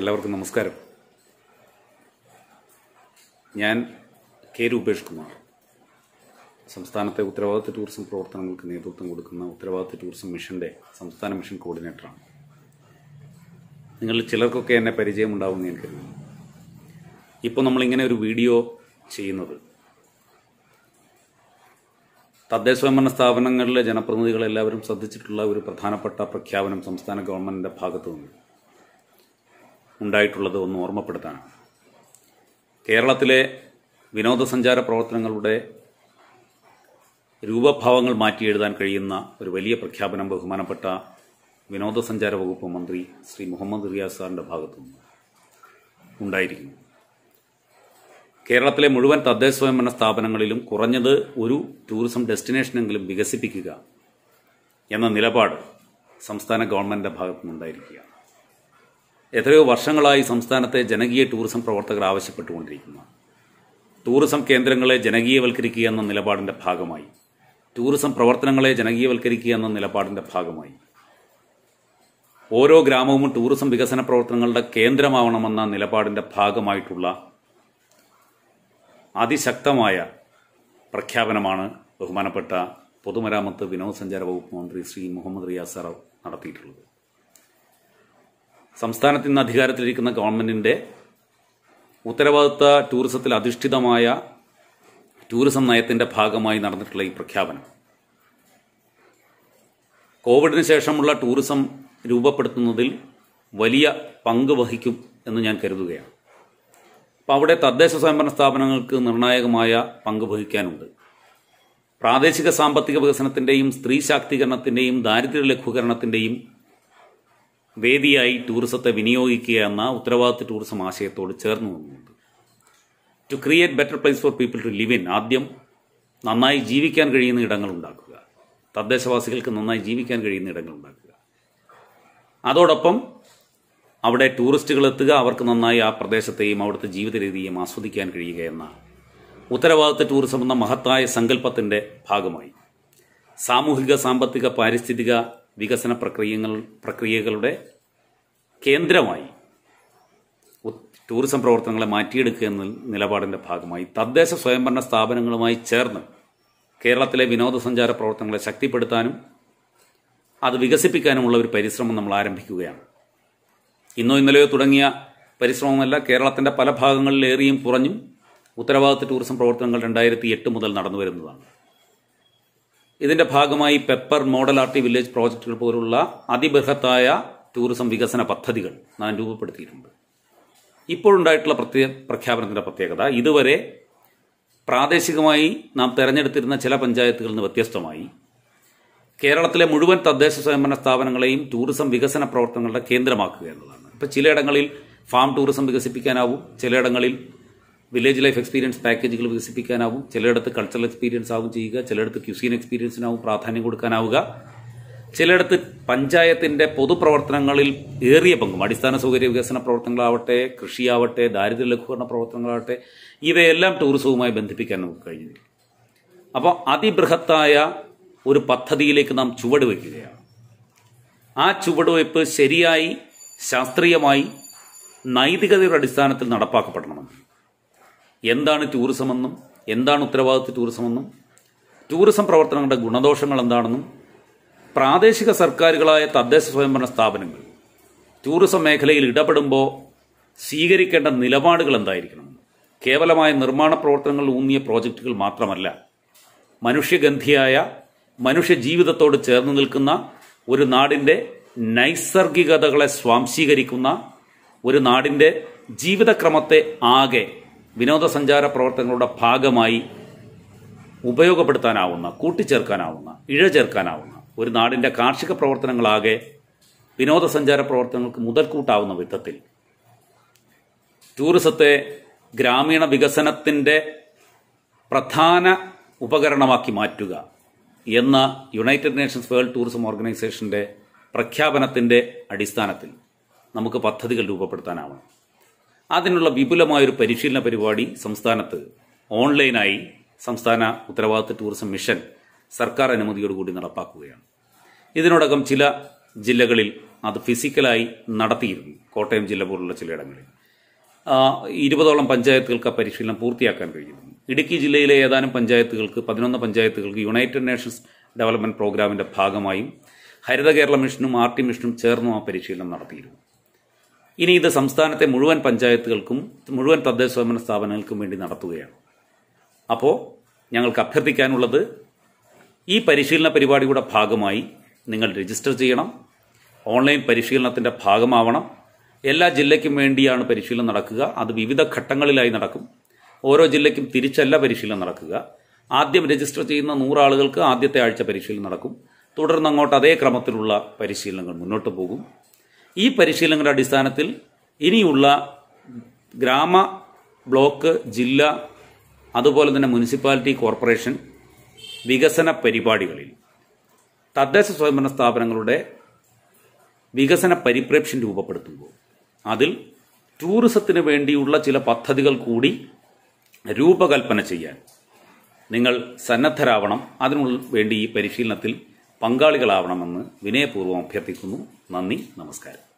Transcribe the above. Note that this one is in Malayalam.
എല്ലാവർക്കും നമസ്കാരം ഞാൻ കെ രൂപേഷ് കുമാർ സംസ്ഥാനത്തെ ഉത്തരവാദിത്ത ടൂറിസം പ്രവർത്തനങ്ങൾക്ക് നേതൃത്വം കൊടുക്കുന്ന ഉത്തരവാദിത്ത ടൂറിസം മിഷന്റെ സംസ്ഥാന മിഷൻ കോർഡിനേറ്ററാണ് നിങ്ങളിൽ ചിലർക്കൊക്കെ എന്നെ പരിചയമുണ്ടാവുമെന്ന് ഞാൻ കരുതുന്നു ഇപ്പോൾ നമ്മളിങ്ങനെ ഒരു വീഡിയോ ചെയ്യുന്നത് തദ്ദേശസ്വയംഭരണ സ്ഥാപനങ്ങളിലെ ജനപ്രതിനിധികളെല്ലാവരും ശ്രദ്ധിച്ചിട്ടുള്ള ഒരു പ്രധാനപ്പെട്ട പ്രഖ്യാപനം സംസ്ഥാന ഗവൺമെന്റിന്റെ ഭാഗത്തു നിന്ന് ഉണ്ടായിട്ടുള്ളത് ഒന്ന് ഓർമ്മപ്പെടുത്താനാണ് കേരളത്തിലെ വിനോദസഞ്ചാര പ്രവർത്തനങ്ങളുടെ രൂപഭാവങ്ങൾ മാറ്റി എഴുതാൻ കഴിയുന്ന ഒരു വലിയ പ്രഖ്യാപനം ബഹുമാനപ്പെട്ട വിനോദസഞ്ചാര വകുപ്പ് മന്ത്രി ശ്രീ മുഹമ്മദ് റിയാസ് സാറിൻ്റെ ഭാഗത്തുനിന്ന് ഉണ്ടായിരിക്കുന്നു കേരളത്തിലെ മുഴുവൻ തദ്ദേശ സ്വയംഭരണ സ്ഥാപനങ്ങളിലും കുറഞ്ഞത് ഒരു ടൂറിസം ഡെസ്റ്റിനേഷനെങ്കിലും വികസിപ്പിക്കുക എന്ന നിലപാട് സംസ്ഥാന ഗവൺമെൻറ്റിൻ്റെ ഭാഗത്തുനിന്നുണ്ടായിരിക്കുകയാണ് എത്രയോ വർഷങ്ങളായി സംസ്ഥാനത്തെ ജനകീയ ടൂറിസം പ്രവർത്തകർ ആവശ്യപ്പെട്ടുകൊണ്ടിരിക്കുന്നു ടൂറിസം കേന്ദ്രങ്ങളെ ജനകീയവൽക്കരിക്കുക എന്ന നിലപാടിൻ്റെ ഭാഗമായി ടൂറിസം പ്രവർത്തനങ്ങളെ ജനകീയവൽക്കരിക്കുക എന്ന നിലപാടിൻ്റെ ഭാഗമായി ഓരോ ഗ്രാമവും ടൂറിസം വികസന പ്രവർത്തനങ്ങളുടെ കേന്ദ്രമാവണമെന്ന നിലപാടിൻ്റെ ഭാഗമായിട്ടുള്ള അതിശക്തമായ പ്രഖ്യാപനമാണ് ബഹുമാനപ്പെട്ട പൊതുമരാമത്ത് വിനോദസഞ്ചാര വകുപ്പ് മന്ത്രി ശ്രീ മുഹമ്മദ് റിയാസ് സാർ നടത്തിയിട്ടുള്ളത് സംസ്ഥാനത്ത് ഇന്ന് അധികാരത്തിലിരിക്കുന്ന ഗവൺമെന്റിന്റെ ഉത്തരവാദിത്ത ടൂറിസത്തിൽ അധിഷ്ഠിതമായ ടൂറിസം നയത്തിന്റെ ഭാഗമായി നടന്നിട്ടുള്ള ഈ പ്രഖ്യാപനം കോവിഡിന് ശേഷമുള്ള ടൂറിസം രൂപപ്പെടുത്തുന്നതിൽ വലിയ പങ്ക് വഹിക്കും എന്ന് ഞാൻ കരുതുകയാണ് അപ്പോൾ അവിടെ തദ്ദേശ സ്വയംഭരണ സ്ഥാപനങ്ങൾക്ക് നിർണായകമായ പങ്ക് വഹിക്കാനുണ്ട് പ്രാദേശിക സാമ്പത്തിക വികസനത്തിൻ്റെയും സ്ത്രീ ശാക്തീകരണത്തിൻ്റെയും ദാരിദ്ര്യ ലഘൂകരണത്തിൻ്റെയും വേദിയായി ടൂറിസത്തെ വിനിയോഗിക്കുക എന്ന ഉത്തരവാദിത്വ ടൂറിസം ആശയത്തോട് ചേർന്ന് നിന്നുണ്ട് to create better place for people to live in ആദ്യം നന്നായി ജീവിക്കാൻ കഴിയുന്ന ഇടങ്ങൾ ഉണ്ടാക്കുക തദ്ദേശവാസികൾക്ക് നന്നായി ജീവിക്കാൻ കഴിയുന്ന ഇടങ്ങൾ ഉണ്ടാക്കുക അതോടൊപ്പം അവിടെ ടൂറിസ്റ്റുകൾ എത്തുക അവർക്ക് നന്നായി ആ പ്രദേശത്തെയും അവിടുത്തെ ജീവിത രീതിയും ആസ്വദിക്കാൻ കഴിയുക എന്ന ഉത്തരവാദിത്ത ടൂറിസം എന്ന മഹത്തായ സങ്കല്പത്തിന്റെ ഭാഗമായി സാമൂഹിക സാമ്പത്തിക പാരിസ്ഥിതിക വികസന പ്രക്രിയകൾ പ്രക്രിയകളുടെ കേന്ദ്രമായി ടൂറിസം പ്രവർത്തനങ്ങളെ മാറ്റിയെടുക്കുക എന്ന നിലപാടിൻ്റെ ഭാഗമായി തദ്ദേശ സ്വയംഭരണ സ്ഥാപനങ്ങളുമായി ചേർന്ന് കേരളത്തിലെ വിനോദസഞ്ചാര പ്രവർത്തനങ്ങളെ ശക്തിപ്പെടുത്താനും അത് വികസിപ്പിക്കാനുമുള്ള ഒരു പരിശ്രമം നമ്മൾ ആരംഭിക്കുകയാണ് ഇന്നോ ഇന്നലെയോ തുടങ്ങിയ പരിശ്രമമല്ല കേരളത്തിൻ്റെ പല ഭാഗങ്ങളിലേറിയും കുറഞ്ഞും ഉത്തരവാദിത്ത ടൂറിസം പ്രവർത്തനങ്ങൾ രണ്ടായിരത്തി എട്ട് മുതൽ നടന്നു വരുന്നതാണ് ഇതിന്റെ ഭാഗമായി പെപ്പർ മോഡൽ ആർട്ടി വില്ലേജ് പ്രോജക്റ്റുകൾ പോലുള്ള അതിബൃഹത്തായ ടൂറിസം വികസന പദ്ധതികൾ നാം രൂപപ്പെടുത്തിയിട്ടുണ്ട് ഇപ്പോഴുണ്ടായിട്ടുള്ള പ്രത്യേക പ്രഖ്യാപനത്തിന്റെ പ്രത്യേകത ഇതുവരെ പ്രാദേശികമായി നാം തെരഞ്ഞെടുത്തിരുന്ന ചില പഞ്ചായത്തുകളിൽ നിന്ന് വ്യത്യസ്തമായി കേരളത്തിലെ മുഴുവൻ തദ്ദേശ സ്വയംഭരണ സ്ഥാപനങ്ങളെയും ടൂറിസം വികസന പ്രവർത്തനങ്ങളുടെ കേന്ദ്രമാക്കുക എന്നതാണ് ഇപ്പോൾ ചിലയിടങ്ങളിൽ ഫാം ടൂറിസം വികസിപ്പിക്കാനാവും ചിലയിടങ്ങളിൽ വില്ലേജ് ലൈഫ് എക്സ്പീരിയൻസ് പാക്കേജുകൾ വികസിപ്പിക്കാനാവും ചിലയിടത്ത് കൾച്ചറൽ എക്സ്പീരിയൻസ് ആവും ചെയ്യുക ചിലയിടത്ത് ക്യുസീൻ എക്സ്പീരിയൻസിനാവും പ്രാധാന്യം കൊടുക്കാനാവുക ചിലയിടത്ത് പഞ്ചായത്തിന്റെ പൊതുപ്രവർത്തനങ്ങളിൽ ഏറിയ പങ്കും അടിസ്ഥാന സൗകര്യ വികസന പ്രവർത്തനങ്ങളാവട്ടെ കൃഷിയാവട്ടെ ദാരിദ്ര്യ ലഘൂകരണ പ്രവർത്തനങ്ങളാവട്ടെ ഇവയെല്ലാം ടൂറിസവുമായി ബന്ധിപ്പിക്കാൻ നമുക്ക് കഴിഞ്ഞില്ല അപ്പോൾ അതിബൃഹത്തായ ഒരു പദ്ധതിയിലേക്ക് നാം ചുവട് ആ ചുവടുവയ്പ് ശരിയായി ശാസ്ത്രീയമായി നൈതികതയുടെ അടിസ്ഥാനത്തിൽ നടപ്പാക്കപ്പെടണമെന്ന് എന്താണ് ടൂറിസമെന്നും എന്താണ് ഉത്തരവാദിത്വ ടൂറിസമെന്നും ടൂറിസം പ്രവർത്തനങ്ങളുടെ ഗുണദോഷങ്ങൾ എന്താണെന്നും പ്രാദേശിക സർക്കാരുകളായ തദ്ദേശ സ്വയംഭരണ സ്ഥാപനങ്ങൾ ടൂറിസം മേഖലയിൽ ഇടപെടുമ്പോൾ സ്വീകരിക്കേണ്ട നിലപാടുകൾ എന്തായിരിക്കണം കേവലമായ നിർമ്മാണ പ്രവർത്തനങ്ങൾ ഊന്നിയ പ്രോജക്റ്റുകൾ മാത്രമല്ല മനുഷ്യഗന്ധിയായ മനുഷ്യജീവിതത്തോട് ചേർന്ന് നിൽക്കുന്ന ഒരു നാടിൻ്റെ നൈസർഗികതകളെ സ്വാംശീകരിക്കുന്ന ഒരു നാടിൻ്റെ ജീവിതക്രമത്തെ ആകെ വിനോദസഞ്ചാര പ്രവർത്തനങ്ങളുടെ ഭാഗമായി ഉപയോഗപ്പെടുത്താനാവുന്ന കൂട്ടിച്ചേർക്കാനാവുന്ന ഇഴ ചേർക്കാനാവുന്ന ഒരു നാടിൻ്റെ കാർഷിക പ്രവർത്തനങ്ങളാകെ വിനോദസഞ്ചാര പ്രവർത്തനങ്ങൾക്ക് മുതൽക്കൂട്ടാവുന്ന വിധത്തിൽ ടൂറിസത്തെ ഗ്രാമീണ വികസനത്തിൻ്റെ പ്രധാന ഉപകരണമാക്കി മാറ്റുക എന്ന യുണൈറ്റഡ് നേഷൻസ് വേൾഡ് ടൂറിസം ഓർഗനൈസേഷൻ്റെ പ്രഖ്യാപനത്തിൻ്റെ അടിസ്ഥാനത്തിൽ നമുക്ക് പദ്ധതികൾ രൂപപ്പെടുത്താനാവണം അതിനുള്ള വിപുലമായൊരു പരിശീലന പരിപാടി സംസ്ഥാനത്ത് ഓൺലൈനായി സംസ്ഥാന ഉത്തരവാദിത്ത ടൂറിസം മിഷൻ സർക്കാർ അനുമതിയോടുകൂടി നടപ്പാക്കുകയാണ് ഇതിനോടകം ചില ജില്ലകളിൽ അത് ഫിസിക്കലായി നടത്തിയിരുന്നു കോട്ടയം ജില്ല പോലുള്ള ചിലയിടങ്ങളിൽ ഇരുപതോളം പഞ്ചായത്തുകൾക്ക് ആ പരിശീലനം പൂർത്തിയാക്കാൻ കഴിഞ്ഞിരുന്നു ഇടുക്കി ജില്ലയിലെ ഏതാനും പഞ്ചായത്തുകൾക്ക് പതിനൊന്ന് പഞ്ചായത്തുകൾക്ക് യുണൈറ്റഡ് നേഷൻസ് ഡെവലപ്മെന്റ് പ്രോഗ്രാമിന്റെ ഭാഗമായും ഹരിത കേരള മിഷനും ആർ ടി മിഷനും ചേർന്നും ആ പരിശീലനം നടത്തിയിരുന്നു ഇനി ഇത് സംസ്ഥാനത്തെ മുഴുവൻ പഞ്ചായത്തുകൾക്കും മുഴുവൻ തദ്ദേശ സ്വയംഭരണ സ്ഥാപനങ്ങൾക്കും വേണ്ടി നടത്തുകയാണ് അപ്പോൾ ഞങ്ങൾക്ക് അഭ്യർത്ഥിക്കാനുള്ളത് ഈ പരിശീലന പരിപാടിയുടെ ഭാഗമായി നിങ്ങൾ രജിസ്റ്റർ ചെയ്യണം ഓൺലൈൻ പരിശീലനത്തിൻ്റെ ഭാഗമാവണം എല്ലാ ജില്ലയ്ക്കും വേണ്ടിയാണ് പരിശീലനം നടക്കുക അത് വിവിധ ഘട്ടങ്ങളിലായി നടക്കും ഓരോ ജില്ലയ്ക്കും തിരിച്ചല്ല പരിശീലനം നടക്കുക ആദ്യം രജിസ്റ്റർ ചെയ്യുന്ന നൂറാളുകൾക്ക് ആദ്യത്തെ ആഴ്ച പരിശീലനം നടക്കും തുടർന്ന് അങ്ങോട്ട് അതേ ക്രമത്തിലുള്ള പരിശീലനങ്ങൾ മുന്നോട്ട് പോകും ഈ പരിശീലനങ്ങളുടെ അടിസ്ഥാനത്തിൽ ഇനിയുള്ള ഗ്രാമ ബ്ലോക്ക് ജില്ല അതുപോലെ തന്നെ മുനിസിപ്പാലിറ്റി കോർപ്പറേഷൻ വികസന പരിപാടികളിൽ തദ്ദേശ സ്വയംഭരണ സ്ഥാപനങ്ങളുടെ വികസന പരിപ്രേക്ഷ്യം രൂപപ്പെടുത്തുമ്പോൾ അതിൽ ടൂറിസത്തിന് വേണ്ടിയുള്ള ചില പദ്ധതികൾ കൂടി രൂപകൽപ്പന ചെയ്യാൻ നിങ്ങൾ സന്നദ്ധരാവണം അതിനുള്ള വേണ്ടി ഈ പരിശീലനത്തിൽ പങ്കാളികളാവണമെന്ന് വിനയപൂർവ്വം അഭ്യർത്ഥിക്കുന്നു നന്ദി നമസ്കാരം